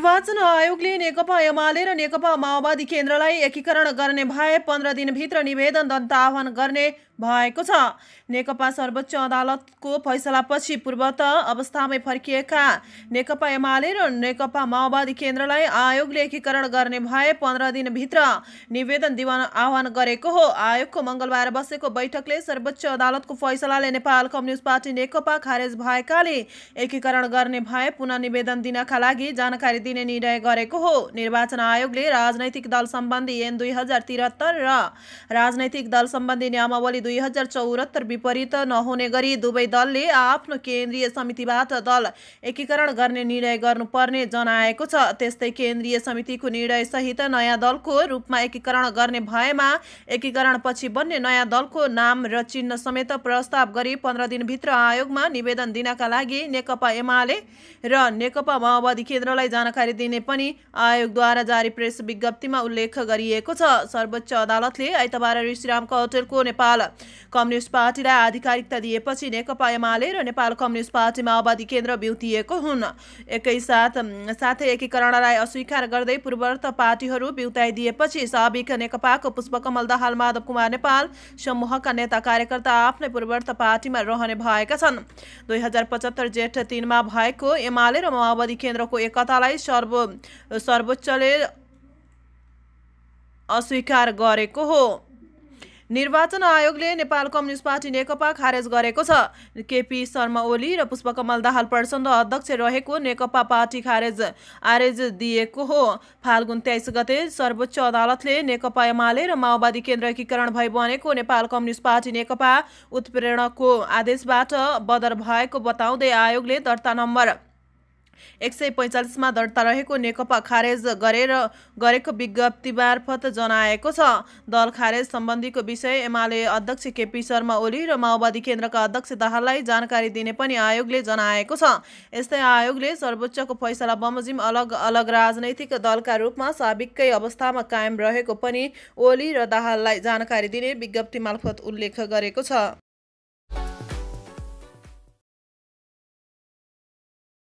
निर्वाचन आयोगले नेकपा एमाले र नेकपा माओवादी केन्द्रलाई एकीकरण गर्ने भए पन्ध्र दिनभित्र निवेदन दन्त आह्वान गर्ने भएको छ नेकपा सर्वोच्च अदालतको फैसलापछि पूर्वत अवस्थामै फर्किएका नेकपा एमाले र नेकपा माओवादी केन्द्रलाई आयोगले एकीकरण गर्ने भए पन्ध्र दिनभित्र निवेदन दिवान आह्वान गरेको हो आयोगको मङ्गलबार बसेको बैठकले सर्वोच्च अदालतको फैसलाले नेपाल कम्युनिस्ट पार्टी नेकपा खारेज भएकाले एकीकरण गर्ने भए पुनः निवेदन दिनका लागि जानकारी दिने निर्णय गरेको हो निर्वाचन आयोगले राजनैतिक दल सम्बन्धी एन दुई हजार त्रिहत्तर र राजनैतिक दल सम्बन्धी नियमावली दुई हजार चौहत्तर विपरीत नहुने गरी दुवै दलले आफ्नो केन्द्रीय समितिबाट दल एकीकरण गर्ने निर्णय गर्नुपर्ने जनाएको छ त्यस्तै केन्द्रीय समितिको निर्णयसहित नयाँ दलको रूपमा एकीकरण गर्ने भएमा एकीकरण पछि बन्ने नयाँ दलको नाम र चिन्ह समेत प्रस्ताव गरी पन्ध्र दिनभित्र आयोगमा निवेदन दिनका लागि नेकपा एमाले र नेकपा माओवादी केन्द्रलाई जानकारी दिने पनि आयोगद्वारा जारी प्रेस विज्ञप्तिमा उल्लेख गरिएको छ सर्वोच्च अदालतले आइतबार ऋषिराम कौटेलको नेपाल कम्युनिस्ट पार्टीलाई आधिकारिकता दिएपछि नेकपा एमाले र नेपाल कम्युनिस्ट पार्टी माओवादी केन्द्र बिउतिएको हुन् एकैसाथ साथै एकीकरणलाई अस्वीकार गर्दै पूर्ववर्त पार्टीहरू बिउताइदिएपछि साबिक नेकपाको पुष्पकमल दाहाल माधव कुमार नेपाल समूहका नेता कार्यकर्ता आफ्नै पूर्ववर्त पार्टीमा रहने भएका छन् दुई हजार पचहत्तर जेठ तिनमा भएको एमाले र माओवादी केन्द्रको एकतालाई सर्व सर्वोच्चले अस्वीकार गरेको हो निर्वाचन आयोगले नेपाल कम्युनिस्ट पार्टी नेकपा खारेज गरेको छ केपी शर्मा ओली र पुष्पकमल दाहाल प्रचण्ड अध्यक्ष रहेको नेकपा पार्टी खारेज आरेज दिएको हो फाल्गुन तेइस गते सर्वोच्च अदालतले नेकपा एमाले र माओवादी केन्द्र एकीकरण भई बनेको नेपाल कम्युनिस्ट पार्टी नेकपा उत्प्रेरणको आदेशबाट बदर भएको बताउँदै आयोगले दर्ता नम्बर एक सय पैँचालिसमा दर्ता रहेको नेकपा खारेज गरेर गरेको विज्ञप्ति मार्फत जनाएको छ दल खारेज सम्बन्धीको विषय एमाले अध्यक्ष केपी शर्मा ओली र माओवादी केन्द्रका अध्यक्ष दाहाललाई जानकारी दिने पनि आयोगले जनाएको छ यस्तै आयोगले सर्वोच्चको फैसला बमोजिम अलग अलग राजनैतिक दलका रूपमा साबिकै अवस्थामा कायम रहेको पनि ओली र दाहाललाई जानकारी दिने विज्ञप्ति मार्फत उल्लेख गरेको छ